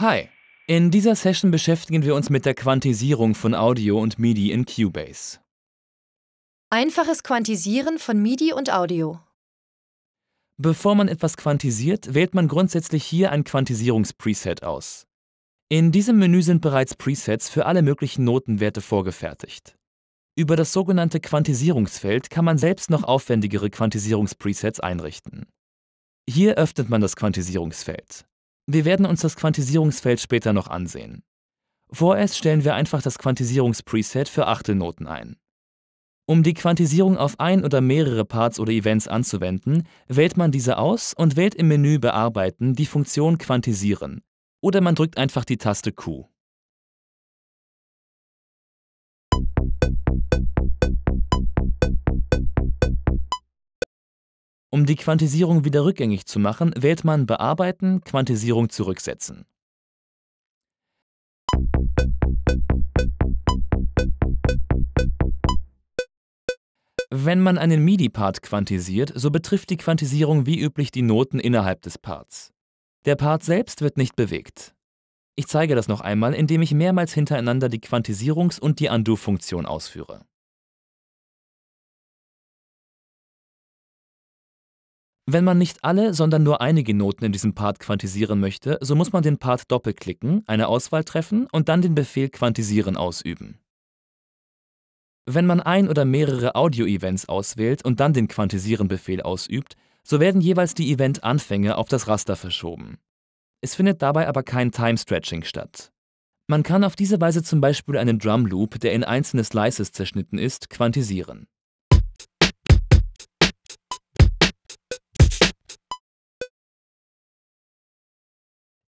Hi! In dieser Session beschäftigen wir uns mit der Quantisierung von Audio und MIDI in Cubase. Einfaches Quantisieren von MIDI und Audio. Bevor man etwas quantisiert, wählt man grundsätzlich hier ein Quantisierungspreset aus. In diesem Menü sind bereits Presets für alle möglichen Notenwerte vorgefertigt. Über das sogenannte Quantisierungsfeld kann man selbst noch aufwendigere Quantisierungspresets einrichten. Hier öffnet man das Quantisierungsfeld. Wir werden uns das Quantisierungsfeld später noch ansehen. Vorerst stellen wir einfach das Quantisierungspreset für Achtelnoten ein. Um die Quantisierung auf ein oder mehrere Parts oder Events anzuwenden, wählt man diese aus und wählt im Menü Bearbeiten die Funktion Quantisieren. Oder man drückt einfach die Taste Q. Um die Quantisierung wieder rückgängig zu machen, wählt man Bearbeiten, Quantisierung zurücksetzen. Wenn man einen MIDI-Part quantisiert, so betrifft die Quantisierung wie üblich die Noten innerhalb des Parts. Der Part selbst wird nicht bewegt. Ich zeige das noch einmal, indem ich mehrmals hintereinander die Quantisierungs- und die Undo-Funktion ausführe. Wenn man nicht alle, sondern nur einige Noten in diesem Part quantisieren möchte, so muss man den Part doppelklicken, eine Auswahl treffen und dann den Befehl Quantisieren ausüben. Wenn man ein oder mehrere Audio-Events auswählt und dann den Quantisieren-Befehl ausübt, so werden jeweils die Event-Anfänge auf das Raster verschoben. Es findet dabei aber kein Time-Stretching statt. Man kann auf diese Weise zum Beispiel einen Drum-Loop, der in einzelne Slices zerschnitten ist, quantisieren.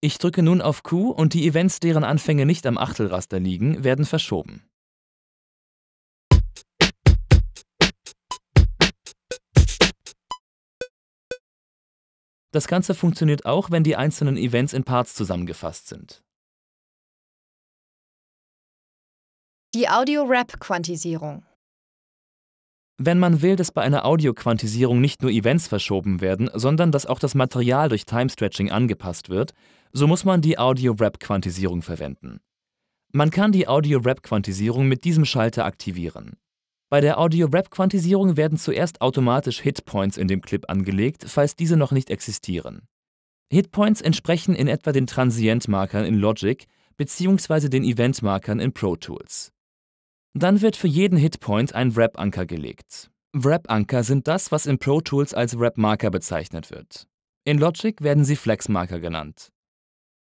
Ich drücke nun auf Q und die Events, deren Anfänge nicht am Achtelraster liegen, werden verschoben. Das Ganze funktioniert auch, wenn die einzelnen Events in Parts zusammengefasst sind. Die Audio-Rap-Quantisierung. Wenn man will, dass bei einer Audio-Quantisierung nicht nur Events verschoben werden, sondern dass auch das Material durch Time-Stretching angepasst wird, so muss man die audio rap quantisierung verwenden. Man kann die audio rap quantisierung mit diesem Schalter aktivieren. Bei der audio rap quantisierung werden zuerst automatisch Hitpoints in dem Clip angelegt, falls diese noch nicht existieren. Hitpoints entsprechen in etwa den Transient-Markern in Logic bzw. den Event-Markern in Pro Tools. Dann wird für jeden Hitpoint ein Wrap-Anker gelegt. Wrap-Anker sind das, was in Pro Tools als Wrap-Marker bezeichnet wird. In Logic werden sie Flex-Marker genannt.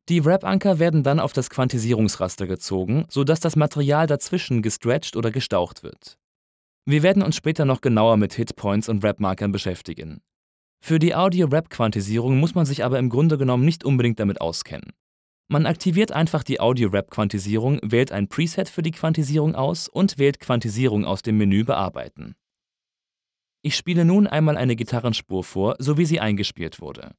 Die Wrap-Anker werden dann auf das Quantisierungsraster gezogen, sodass das Material dazwischen gestretched oder gestaucht wird. Wir werden uns später noch genauer mit Hitpoints und Wrap-Markern beschäftigen. Für die Audio-Wrap-Quantisierung muss man sich aber im Grunde genommen nicht unbedingt damit auskennen. Man aktiviert einfach die Audio-Wrap-Quantisierung, wählt ein Preset für die Quantisierung aus und wählt Quantisierung aus dem Menü Bearbeiten. Ich spiele nun einmal eine Gitarrenspur vor, so wie sie eingespielt wurde.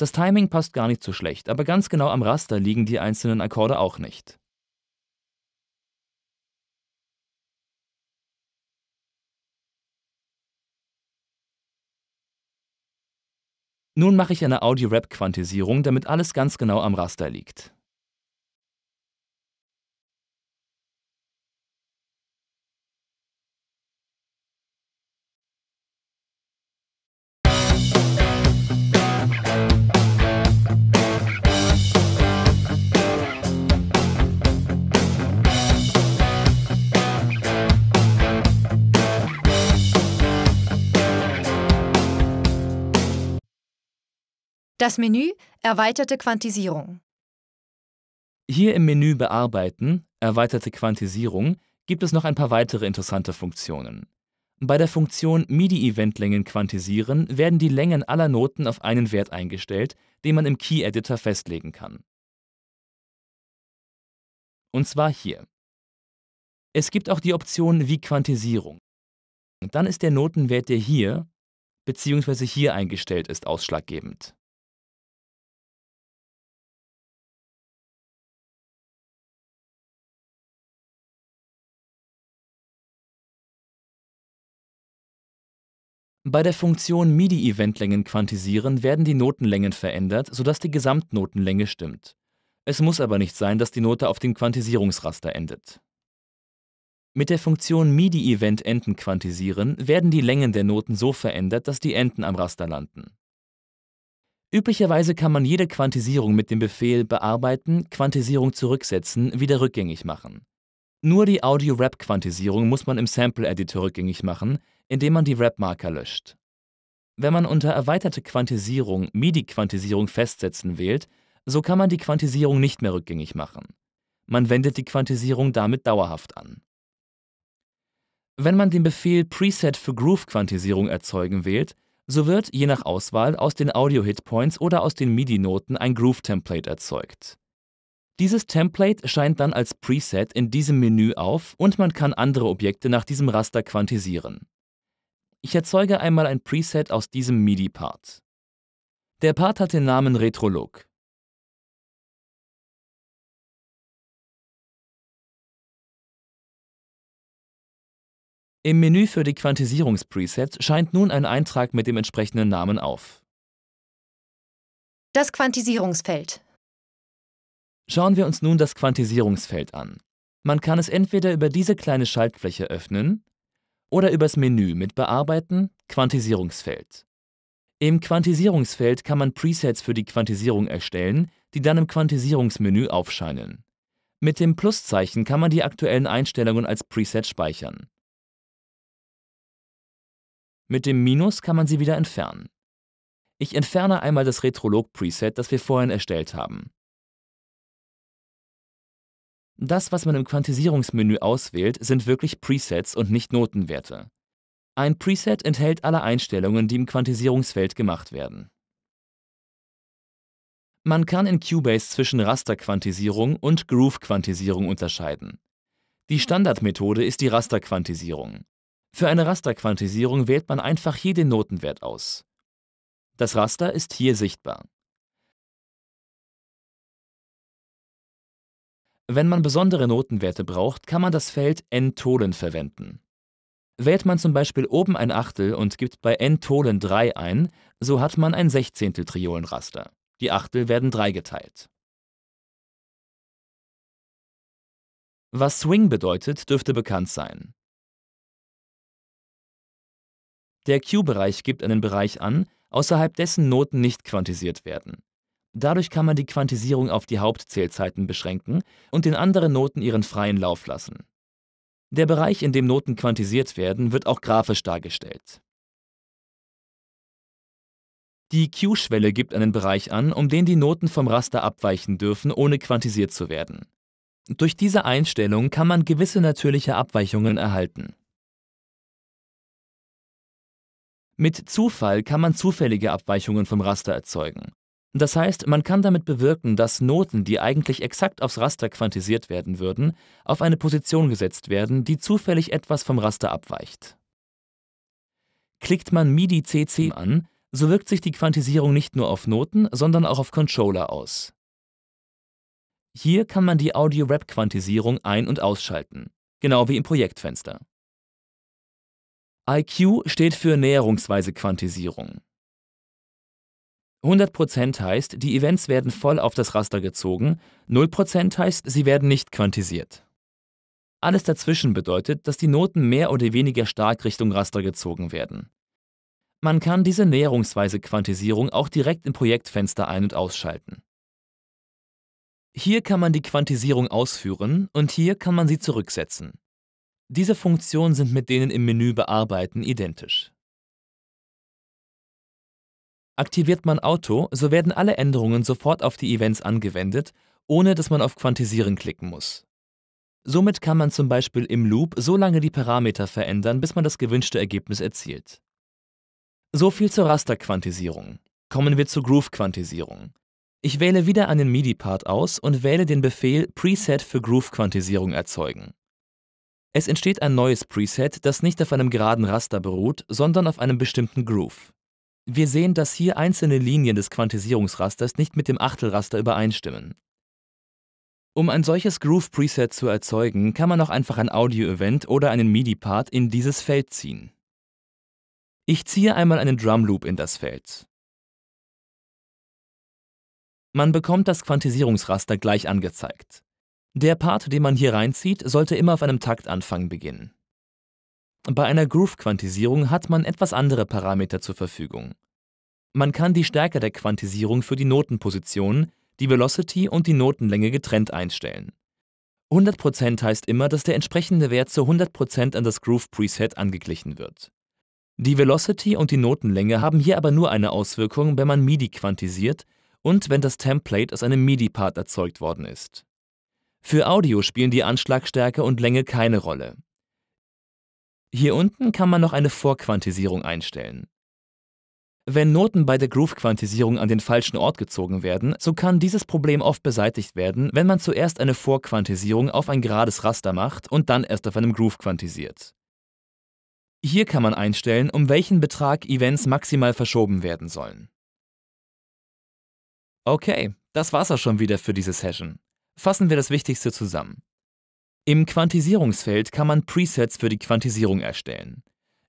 Das Timing passt gar nicht so schlecht, aber ganz genau am Raster liegen die einzelnen Akkorde auch nicht. Nun mache ich eine Audio-Rap-Quantisierung, damit alles ganz genau am Raster liegt. Das Menü Erweiterte Quantisierung. Hier im Menü Bearbeiten, Erweiterte Quantisierung, gibt es noch ein paar weitere interessante Funktionen. Bei der Funktion MIDI-Eventlängen quantisieren werden die Längen aller Noten auf einen Wert eingestellt, den man im Key-Editor festlegen kann. Und zwar hier. Es gibt auch die Option wie Quantisierung. dann ist der Notenwert, der hier bzw. hier eingestellt ist, ausschlaggebend. Bei der Funktion MIDI-Eventlängen quantisieren werden die Notenlängen verändert, sodass die Gesamtnotenlänge stimmt. Es muss aber nicht sein, dass die Note auf dem Quantisierungsraster endet. Mit der Funktion MIDI-Event-Enden quantisieren werden die Längen der Noten so verändert, dass die Enden am Raster landen. Üblicherweise kann man jede Quantisierung mit dem Befehl Bearbeiten, Quantisierung zurücksetzen wieder rückgängig machen. Nur die Audio-Wrap-Quantisierung muss man im Sample-Editor rückgängig machen, indem man die Wrap-Marker löscht. Wenn man unter erweiterte Quantisierung MIDI-Quantisierung festsetzen wählt, so kann man die Quantisierung nicht mehr rückgängig machen. Man wendet die Quantisierung damit dauerhaft an. Wenn man den Befehl Preset für Groove-Quantisierung erzeugen wählt, so wird je nach Auswahl aus den Audio-Hitpoints oder aus den MIDI-Noten ein Groove-Template erzeugt. Dieses Template scheint dann als Preset in diesem Menü auf und man kann andere Objekte nach diesem Raster quantisieren. Ich erzeuge einmal ein Preset aus diesem MIDI-Part. Der Part hat den Namen Retrolog. Im Menü für die Quantisierungspresets scheint nun ein Eintrag mit dem entsprechenden Namen auf. Das Quantisierungsfeld. Schauen wir uns nun das Quantisierungsfeld an. Man kann es entweder über diese kleine Schaltfläche öffnen oder übers Menü mit Bearbeiten, Quantisierungsfeld. Im Quantisierungsfeld kann man Presets für die Quantisierung erstellen, die dann im Quantisierungsmenü aufscheinen. Mit dem Pluszeichen kann man die aktuellen Einstellungen als Preset speichern. Mit dem Minus kann man sie wieder entfernen. Ich entferne einmal das Retrolog-Preset, das wir vorhin erstellt haben. Das, was man im Quantisierungsmenü auswählt, sind wirklich Presets und nicht Notenwerte. Ein Preset enthält alle Einstellungen, die im Quantisierungsfeld gemacht werden. Man kann in Cubase zwischen Rasterquantisierung und Groove-Quantisierung unterscheiden. Die Standardmethode ist die Rasterquantisierung. Für eine Rasterquantisierung wählt man einfach hier den Notenwert aus. Das Raster ist hier sichtbar. Wenn man besondere Notenwerte braucht, kann man das Feld N-Tolen verwenden. Wählt man zum Beispiel oben ein Achtel und gibt bei N-Tolen 3 ein, so hat man ein Sechzehntel Triolenraster. Die Achtel werden 3 geteilt. Was Swing bedeutet, dürfte bekannt sein. Der Q-Bereich gibt einen Bereich an, außerhalb dessen Noten nicht quantisiert werden. Dadurch kann man die Quantisierung auf die Hauptzählzeiten beschränken und den anderen Noten ihren freien Lauf lassen. Der Bereich, in dem Noten quantisiert werden, wird auch grafisch dargestellt. Die Q-Schwelle gibt einen Bereich an, um den die Noten vom Raster abweichen dürfen, ohne quantisiert zu werden. Durch diese Einstellung kann man gewisse natürliche Abweichungen erhalten. Mit Zufall kann man zufällige Abweichungen vom Raster erzeugen. Das heißt, man kann damit bewirken, dass Noten, die eigentlich exakt aufs Raster quantisiert werden würden, auf eine Position gesetzt werden, die zufällig etwas vom Raster abweicht. Klickt man MIDI CC an, so wirkt sich die Quantisierung nicht nur auf Noten, sondern auch auf Controller aus. Hier kann man die Audio-Rap-Quantisierung ein- und ausschalten, genau wie im Projektfenster. IQ steht für Näherungsweise Quantisierung. 100% heißt, die Events werden voll auf das Raster gezogen, 0% heißt, sie werden nicht quantisiert. Alles dazwischen bedeutet, dass die Noten mehr oder weniger stark Richtung Raster gezogen werden. Man kann diese näherungsweise Quantisierung auch direkt im Projektfenster ein- und ausschalten. Hier kann man die Quantisierung ausführen und hier kann man sie zurücksetzen. Diese Funktionen sind mit denen im Menü Bearbeiten identisch. Aktiviert man Auto, so werden alle Änderungen sofort auf die Events angewendet, ohne dass man auf Quantisieren klicken muss. Somit kann man zum Beispiel im Loop so lange die Parameter verändern, bis man das gewünschte Ergebnis erzielt. So viel zur Rasterquantisierung. Kommen wir zur Groove-Quantisierung. Ich wähle wieder einen MIDI-Part aus und wähle den Befehl Preset für Groove-Quantisierung erzeugen. Es entsteht ein neues Preset, das nicht auf einem geraden Raster beruht, sondern auf einem bestimmten Groove. Wir sehen, dass hier einzelne Linien des Quantisierungsrasters nicht mit dem Achtelraster übereinstimmen. Um ein solches Groove-Preset zu erzeugen, kann man auch einfach ein Audio-Event oder einen MIDI-Part in dieses Feld ziehen. Ich ziehe einmal einen Drum-Loop in das Feld. Man bekommt das Quantisierungsraster gleich angezeigt. Der Part, den man hier reinzieht, sollte immer auf einem Taktanfang beginnen. Bei einer Groove-Quantisierung hat man etwas andere Parameter zur Verfügung. Man kann die Stärke der Quantisierung für die Notenpositionen, die Velocity und die Notenlänge getrennt einstellen. 100% heißt immer, dass der entsprechende Wert zu 100% an das Groove-Preset angeglichen wird. Die Velocity und die Notenlänge haben hier aber nur eine Auswirkung, wenn man MIDI quantisiert und wenn das Template aus einem MIDI-Part erzeugt worden ist. Für Audio spielen die Anschlagstärke und Länge keine Rolle. Hier unten kann man noch eine Vorquantisierung einstellen. Wenn Noten bei der Groove-Quantisierung an den falschen Ort gezogen werden, so kann dieses Problem oft beseitigt werden, wenn man zuerst eine Vorquantisierung auf ein gerades Raster macht und dann erst auf einem Groove quantisiert. Hier kann man einstellen, um welchen Betrag Events maximal verschoben werden sollen. Okay, das war's auch schon wieder für diese Session. Fassen wir das Wichtigste zusammen. Im Quantisierungsfeld kann man Presets für die Quantisierung erstellen.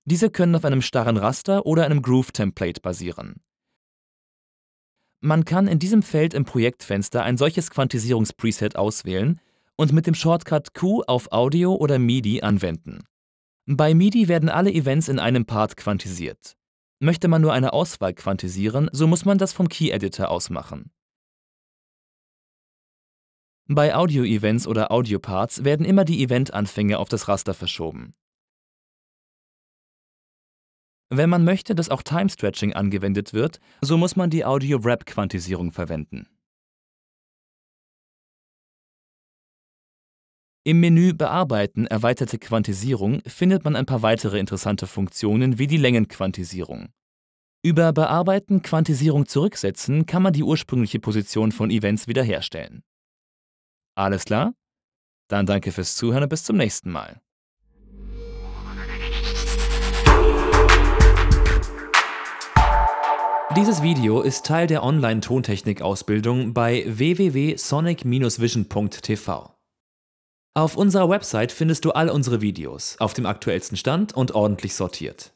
Diese können auf einem starren Raster oder einem Groove-Template basieren. Man kann in diesem Feld im Projektfenster ein solches Quantisierungspreset auswählen und mit dem Shortcut Q auf Audio oder MIDI anwenden. Bei MIDI werden alle Events in einem Part quantisiert. Möchte man nur eine Auswahl quantisieren, so muss man das vom Key Editor ausmachen. Bei Audio-Events oder Audio-Parts werden immer die Event-Anfänge auf das Raster verschoben. Wenn man möchte, dass auch Time-Stretching angewendet wird, so muss man die Audio-Wrap-Quantisierung verwenden. Im Menü Bearbeiten erweiterte Quantisierung findet man ein paar weitere interessante Funktionen wie die Längenquantisierung. Über Bearbeiten Quantisierung zurücksetzen kann man die ursprüngliche Position von Events wiederherstellen. Alles klar? Dann danke fürs Zuhören und bis zum nächsten Mal. Dieses Video ist Teil der Online-Tontechnik-Ausbildung bei www.sonic-vision.tv. Auf unserer Website findest du all unsere Videos auf dem aktuellsten Stand und ordentlich sortiert.